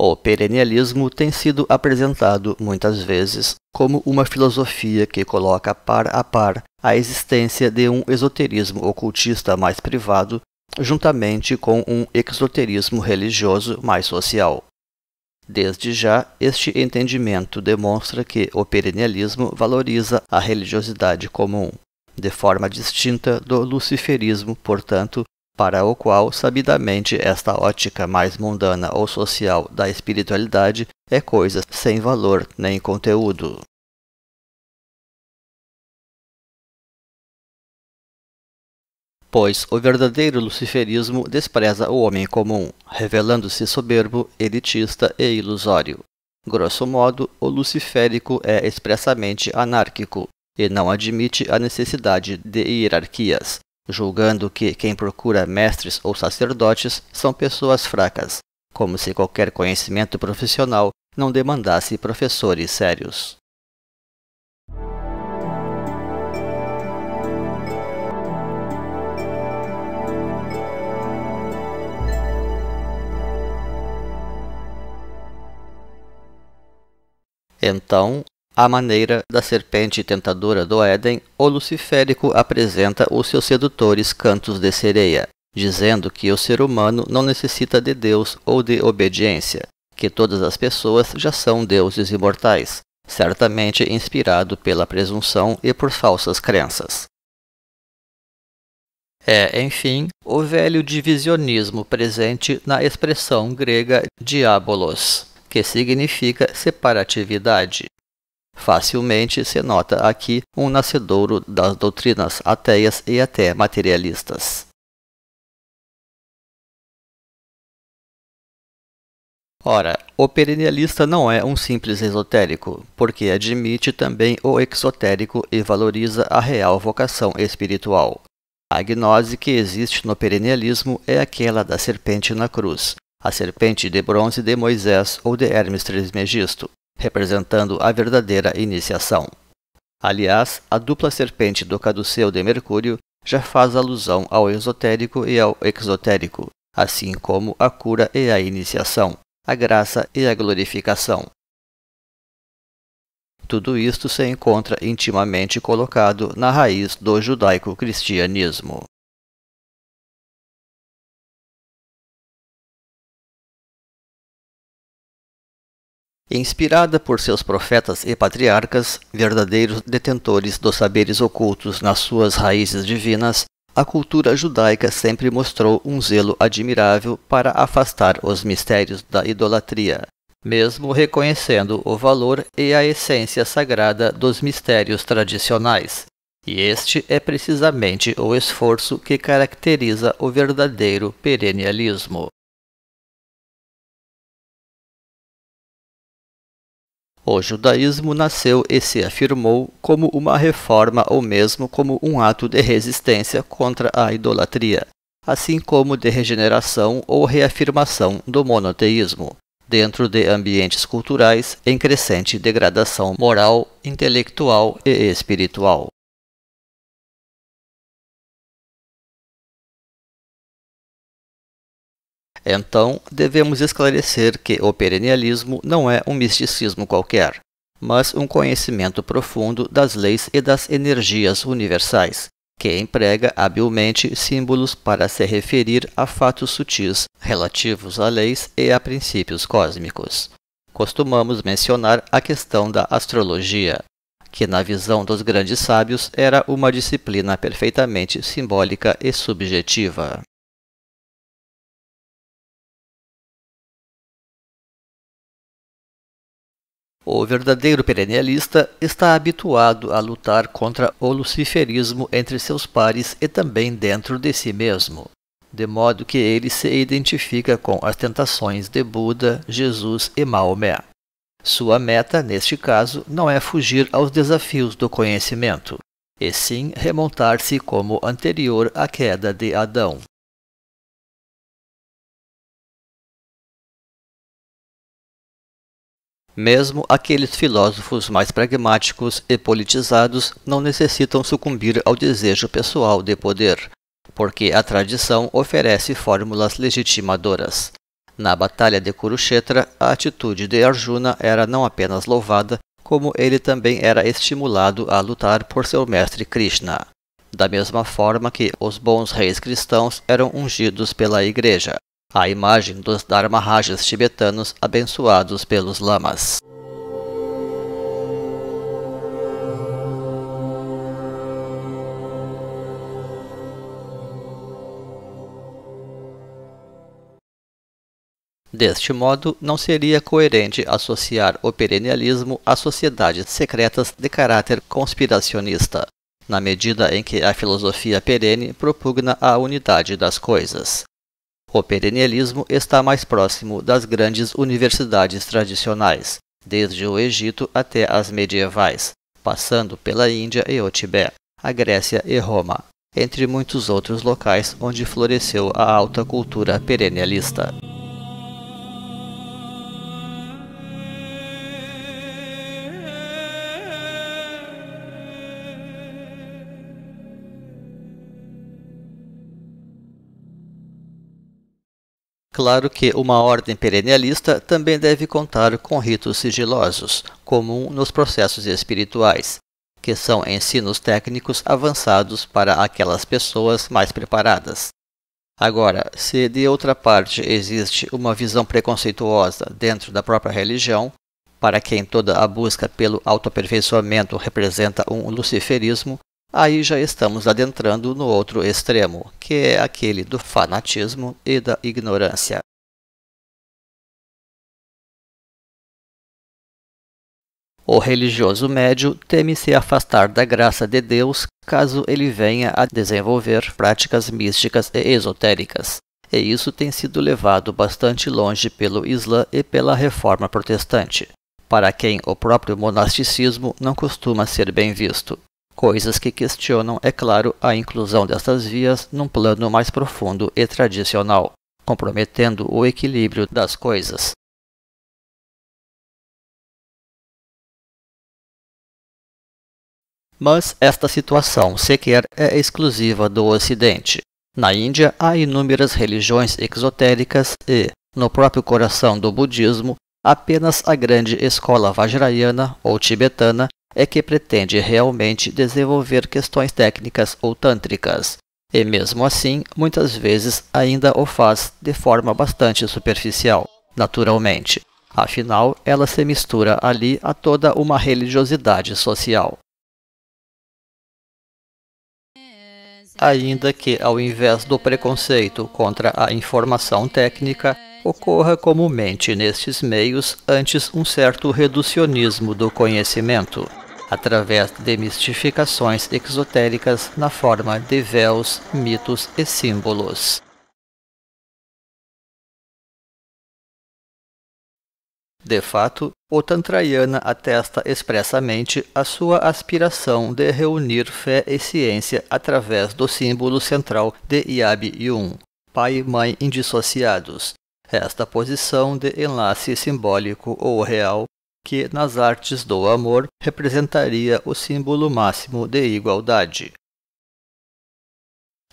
O perenialismo tem sido apresentado muitas vezes como uma filosofia que coloca par a par a existência de um esoterismo ocultista mais privado, juntamente com um exoterismo religioso mais social. Desde já, este entendimento demonstra que o perenialismo valoriza a religiosidade comum, de forma distinta do luciferismo, portanto, para o qual, sabidamente, esta ótica mais mundana ou social da espiritualidade é coisa sem valor nem conteúdo. Pois o verdadeiro luciferismo despreza o homem comum, revelando-se soberbo, elitista e ilusório. Grosso modo, o luciférico é expressamente anárquico e não admite a necessidade de hierarquias, julgando que quem procura mestres ou sacerdotes são pessoas fracas, como se qualquer conhecimento profissional não demandasse professores sérios. Então, à maneira da serpente tentadora do Éden, o Luciférico apresenta os seus sedutores cantos de sereia, dizendo que o ser humano não necessita de Deus ou de obediência, que todas as pessoas já são deuses imortais, certamente inspirado pela presunção e por falsas crenças. É, enfim, o velho divisionismo presente na expressão grega diabolos, que significa separatividade, Facilmente se nota aqui um nascedouro das doutrinas ateias e até materialistas. Ora, o perennialista não é um simples esotérico, porque admite também o exotérico e valoriza a real vocação espiritual. A gnose que existe no perennialismo é aquela da serpente na cruz, a serpente de bronze de Moisés ou de Hermes Trismegisto representando a verdadeira iniciação. Aliás, a dupla serpente do caduceu de Mercúrio já faz alusão ao esotérico e ao exotérico, assim como a cura e a iniciação, a graça e a glorificação. Tudo isto se encontra intimamente colocado na raiz do judaico-cristianismo. Inspirada por seus profetas e patriarcas, verdadeiros detentores dos saberes ocultos nas suas raízes divinas, a cultura judaica sempre mostrou um zelo admirável para afastar os mistérios da idolatria, mesmo reconhecendo o valor e a essência sagrada dos mistérios tradicionais. E este é precisamente o esforço que caracteriza o verdadeiro perennialismo. O judaísmo nasceu e se afirmou como uma reforma ou mesmo como um ato de resistência contra a idolatria, assim como de regeneração ou reafirmação do monoteísmo, dentro de ambientes culturais em crescente degradação moral, intelectual e espiritual. Então, devemos esclarecer que o perennialismo não é um misticismo qualquer, mas um conhecimento profundo das leis e das energias universais, que emprega habilmente símbolos para se referir a fatos sutis relativos a leis e a princípios cósmicos. Costumamos mencionar a questão da astrologia, que na visão dos grandes sábios era uma disciplina perfeitamente simbólica e subjetiva. O verdadeiro perenialista está habituado a lutar contra o luciferismo entre seus pares e também dentro de si mesmo, de modo que ele se identifica com as tentações de Buda, Jesus e Maomé. Sua meta, neste caso, não é fugir aos desafios do conhecimento, e sim remontar-se como anterior à queda de Adão. Mesmo aqueles filósofos mais pragmáticos e politizados não necessitam sucumbir ao desejo pessoal de poder, porque a tradição oferece fórmulas legitimadoras. Na Batalha de Kurukshetra, a atitude de Arjuna era não apenas louvada, como ele também era estimulado a lutar por seu mestre Krishna. Da mesma forma que os bons reis cristãos eram ungidos pela Igreja a imagem dos Dharma Rajas tibetanos abençoados pelos lamas. Deste modo, não seria coerente associar o perennialismo a sociedades secretas de caráter conspiracionista, na medida em que a filosofia perene propugna a unidade das coisas. O perenialismo está mais próximo das grandes universidades tradicionais, desde o Egito até as medievais, passando pela Índia e o Tibete, a Grécia e Roma, entre muitos outros locais onde floresceu a alta cultura perennialista. Claro que uma ordem perenialista também deve contar com ritos sigilosos, comum nos processos espirituais, que são ensinos técnicos avançados para aquelas pessoas mais preparadas. Agora, se de outra parte existe uma visão preconceituosa dentro da própria religião, para quem toda a busca pelo autoaperfeiçoamento representa um luciferismo, Aí já estamos adentrando no outro extremo, que é aquele do fanatismo e da ignorância. O religioso médio teme se afastar da graça de Deus caso ele venha a desenvolver práticas místicas e esotéricas. E isso tem sido levado bastante longe pelo Islã e pela reforma protestante, para quem o próprio monasticismo não costuma ser bem visto coisas que questionam, é claro, a inclusão destas vias num plano mais profundo e tradicional, comprometendo o equilíbrio das coisas. Mas esta situação sequer é exclusiva do Ocidente. Na Índia há inúmeras religiões exotéricas e, no próprio coração do budismo, apenas a grande escola vajrayana ou tibetana é que pretende realmente desenvolver questões técnicas ou tântricas, e mesmo assim, muitas vezes ainda o faz de forma bastante superficial, naturalmente. Afinal, ela se mistura ali a toda uma religiosidade social. Ainda que, ao invés do preconceito contra a informação técnica, ocorra comumente nestes meios antes um certo reducionismo do conhecimento através de mistificações exotéricas na forma de véus, mitos e símbolos. De fato, o Tantrayana atesta expressamente a sua aspiração de reunir fé e ciência através do símbolo central de Yab Yum, pai e mãe indissociados. Esta posição de enlace simbólico ou real que nas artes do amor representaria o símbolo máximo de igualdade,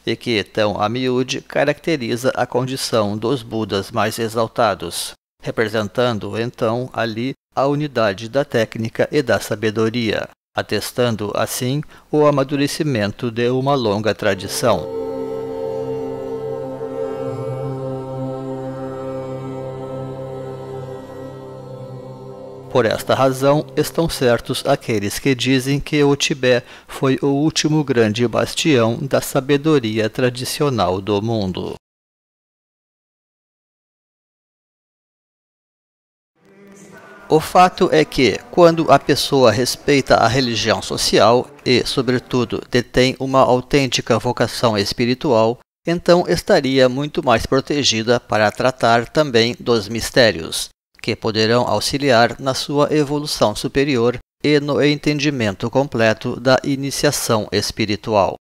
e que tão a miúde caracteriza a condição dos Budas mais exaltados, representando então ali a unidade da técnica e da sabedoria, atestando assim o amadurecimento de uma longa tradição. Por esta razão, estão certos aqueles que dizem que o Tibete foi o último grande bastião da sabedoria tradicional do mundo. O fato é que, quando a pessoa respeita a religião social e, sobretudo, detém uma autêntica vocação espiritual, então estaria muito mais protegida para tratar também dos mistérios que poderão auxiliar na sua evolução superior e no entendimento completo da iniciação espiritual.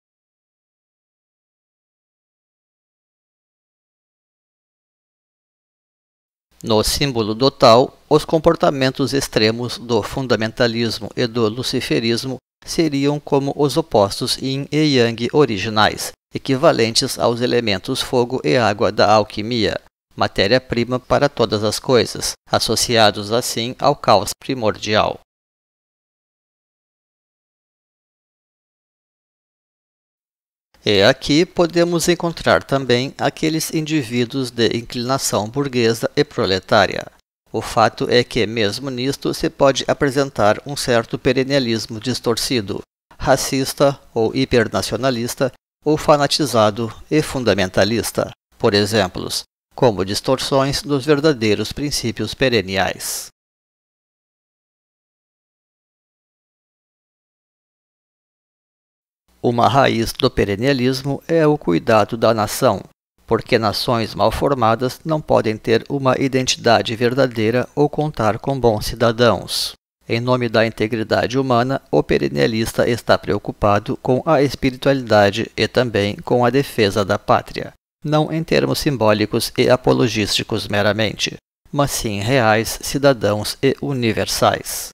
No símbolo do tal, os comportamentos extremos do fundamentalismo e do luciferismo seriam como os opostos yin e yang originais, equivalentes aos elementos fogo e água da alquimia matéria-prima para todas as coisas, associados assim ao caos primordial. E aqui podemos encontrar também aqueles indivíduos de inclinação burguesa e proletária. O fato é que, mesmo nisto, se pode apresentar um certo perennialismo distorcido, racista ou hipernacionalista, ou fanatizado e fundamentalista, por exemplos, como distorções dos verdadeiros princípios pereniais. Uma raiz do perenialismo é o cuidado da nação, porque nações mal formadas não podem ter uma identidade verdadeira ou contar com bons cidadãos. Em nome da integridade humana, o perenialista está preocupado com a espiritualidade e também com a defesa da pátria não em termos simbólicos e apologísticos meramente, mas sim reais, cidadãos e universais.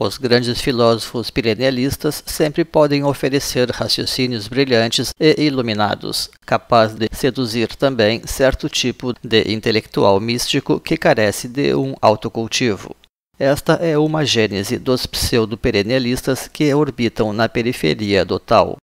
Os grandes filósofos perennialistas sempre podem oferecer raciocínios brilhantes e iluminados, capaz de seduzir também certo tipo de intelectual místico que carece de um autocultivo. Esta é uma gênese dos pseudo que orbitam na periferia do tal.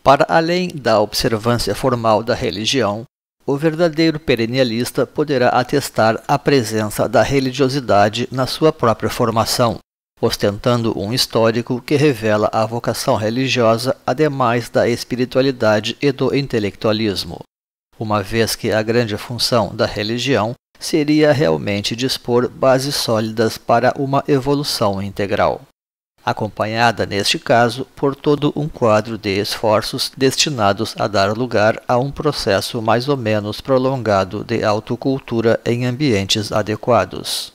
Para além da observância formal da religião, o verdadeiro perennialista poderá atestar a presença da religiosidade na sua própria formação, ostentando um histórico que revela a vocação religiosa ademais da espiritualidade e do intelectualismo uma vez que a grande função da religião seria realmente dispor bases sólidas para uma evolução integral, acompanhada, neste caso, por todo um quadro de esforços destinados a dar lugar a um processo mais ou menos prolongado de autocultura em ambientes adequados.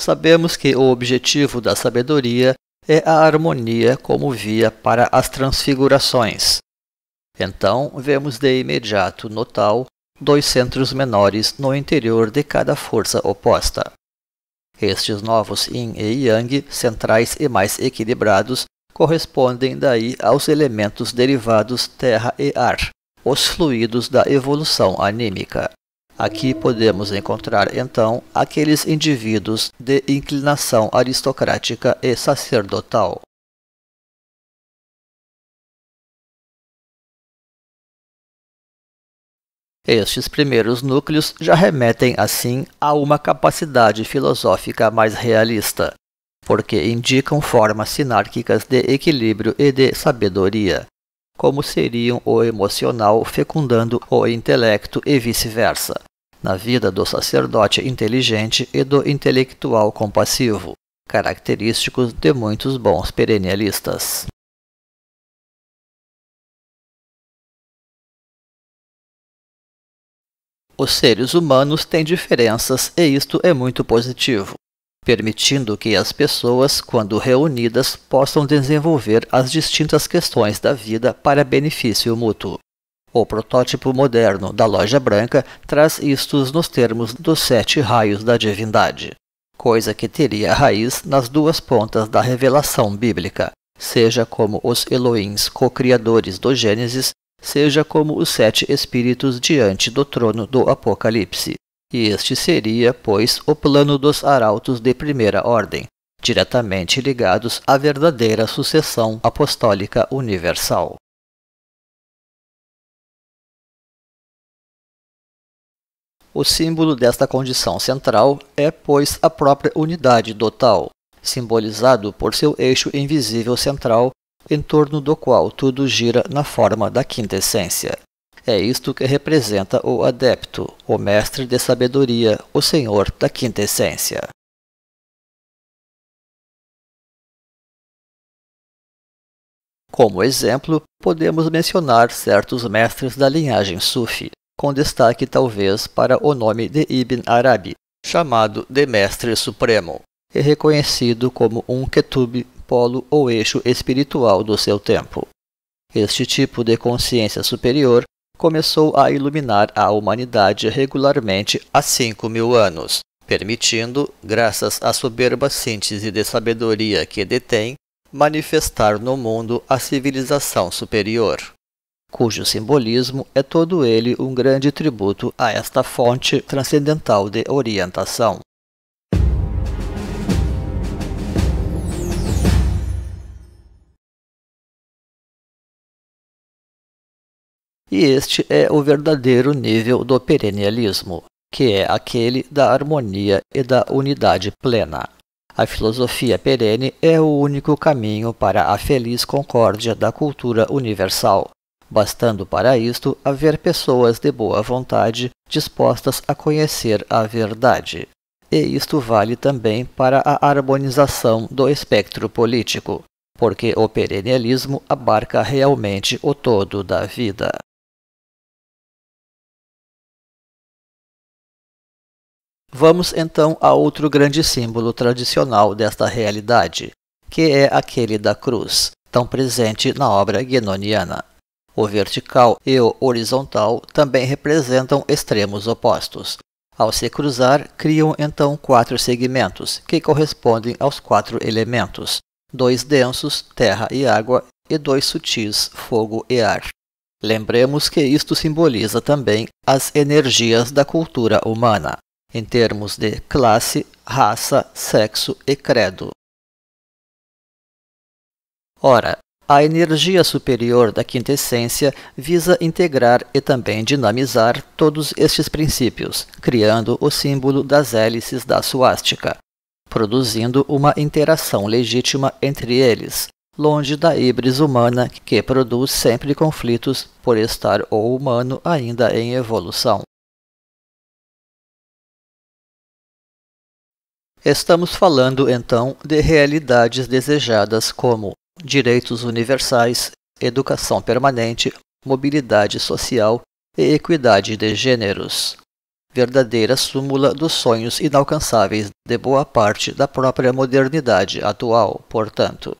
sabemos que o objetivo da sabedoria é a harmonia como via para as transfigurações. Então, vemos de imediato no tal dois centros menores no interior de cada força oposta. Estes novos yin e yang, centrais e mais equilibrados, correspondem daí aos elementos derivados terra e ar, os fluidos da evolução anímica. Aqui podemos encontrar então aqueles indivíduos de inclinação aristocrática e sacerdotal. Estes primeiros núcleos já remetem, assim, a uma capacidade filosófica mais realista, porque indicam formas sinárquicas de equilíbrio e de sabedoria, como seriam o emocional fecundando o intelecto e vice-versa na vida do sacerdote inteligente e do intelectual compassivo, característicos de muitos bons perenialistas. Os seres humanos têm diferenças e isto é muito positivo, permitindo que as pessoas, quando reunidas, possam desenvolver as distintas questões da vida para benefício mútuo. O protótipo moderno da Loja Branca traz isto nos termos dos sete raios da divindade, coisa que teria raiz nas duas pontas da revelação bíblica, seja como os Elohims co-criadores do Gênesis, seja como os sete espíritos diante do trono do Apocalipse. E este seria, pois, o plano dos arautos de primeira ordem, diretamente ligados à verdadeira sucessão apostólica universal. O símbolo desta condição central é, pois, a própria unidade do tal, simbolizado por seu eixo invisível central, em torno do qual tudo gira na forma da quintessência. É isto que representa o adepto, o mestre de sabedoria, o senhor da quintessência. Como exemplo, podemos mencionar certos mestres da linhagem Sufi com destaque talvez para o nome de Ibn Arabi, chamado de Mestre Supremo, e reconhecido como um ketub, polo ou eixo espiritual do seu tempo. Este tipo de consciência superior começou a iluminar a humanidade regularmente há cinco mil anos, permitindo, graças à soberba síntese de sabedoria que detém, manifestar no mundo a civilização superior cujo simbolismo é todo ele um grande tributo a esta fonte transcendental de orientação. E este é o verdadeiro nível do perennialismo, que é aquele da harmonia e da unidade plena. A filosofia perene é o único caminho para a feliz concórdia da cultura universal, bastando para isto haver pessoas de boa vontade dispostas a conhecer a verdade. E isto vale também para a harmonização do espectro político, porque o perenialismo abarca realmente o todo da vida. Vamos então a outro grande símbolo tradicional desta realidade, que é aquele da cruz, tão presente na obra guenoniana. O vertical e o horizontal também representam extremos opostos. Ao se cruzar, criam então quatro segmentos, que correspondem aos quatro elementos: dois densos, terra e água, e dois sutis, fogo e ar. Lembremos que isto simboliza também as energias da cultura humana, em termos de classe, raça, sexo e credo. Ora, a energia superior da quintessência visa integrar e também dinamizar todos estes princípios, criando o símbolo das hélices da suástica, produzindo uma interação legítima entre eles, longe da híbris humana que produz sempre conflitos por estar o humano ainda em evolução. Estamos falando então de realidades desejadas como direitos universais, educação permanente, mobilidade social e equidade de gêneros. Verdadeira súmula dos sonhos inalcançáveis de boa parte da própria modernidade atual, portanto.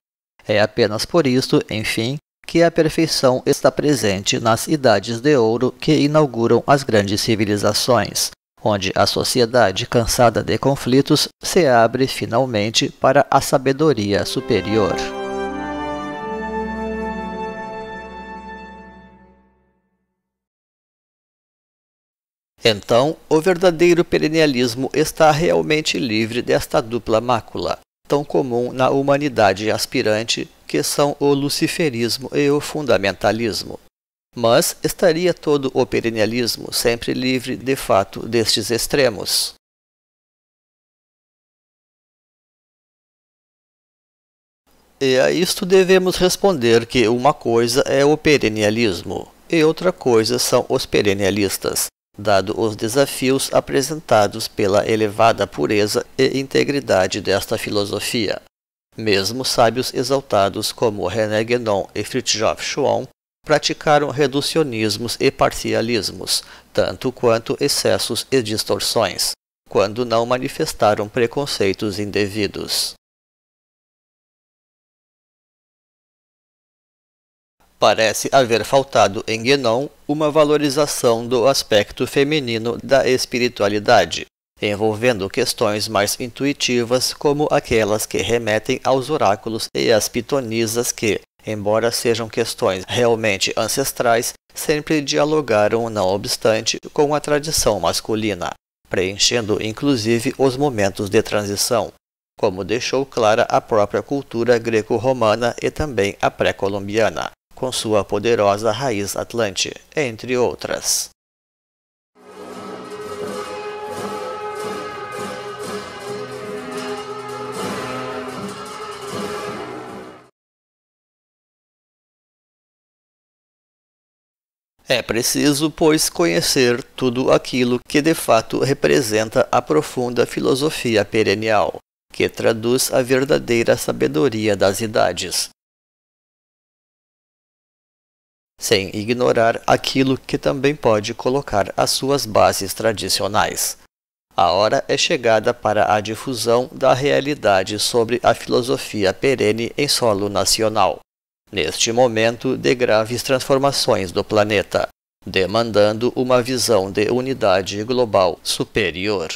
É apenas por isto, enfim, que a perfeição está presente nas idades de ouro que inauguram as grandes civilizações, onde a sociedade cansada de conflitos se abre finalmente para a sabedoria superior. Então, o verdadeiro perennialismo está realmente livre desta dupla mácula, tão comum na humanidade aspirante, que são o luciferismo e o fundamentalismo. Mas estaria todo o perennialismo sempre livre de fato destes extremos. E a isto devemos responder que uma coisa é o perennialismo e outra coisa são os perennialistas, dado os desafios apresentados pela elevada pureza e integridade desta filosofia. Mesmo sábios exaltados como René Guénon e Fritjof Schwann praticaram reducionismos e parcialismos, tanto quanto excessos e distorções, quando não manifestaram preconceitos indevidos. parece haver faltado em Guénon uma valorização do aspecto feminino da espiritualidade, envolvendo questões mais intuitivas como aquelas que remetem aos oráculos e às pitonisas que, embora sejam questões realmente ancestrais, sempre dialogaram, não obstante, com a tradição masculina, preenchendo inclusive os momentos de transição, como deixou clara a própria cultura greco-romana e também a pré-colombiana com sua poderosa raiz atlante, entre outras. É preciso, pois, conhecer tudo aquilo que de fato representa a profunda filosofia perenial, que traduz a verdadeira sabedoria das idades, sem ignorar aquilo que também pode colocar as suas bases tradicionais. A hora é chegada para a difusão da realidade sobre a filosofia perene em solo nacional. Neste momento de graves transformações do planeta, demandando uma visão de unidade global superior.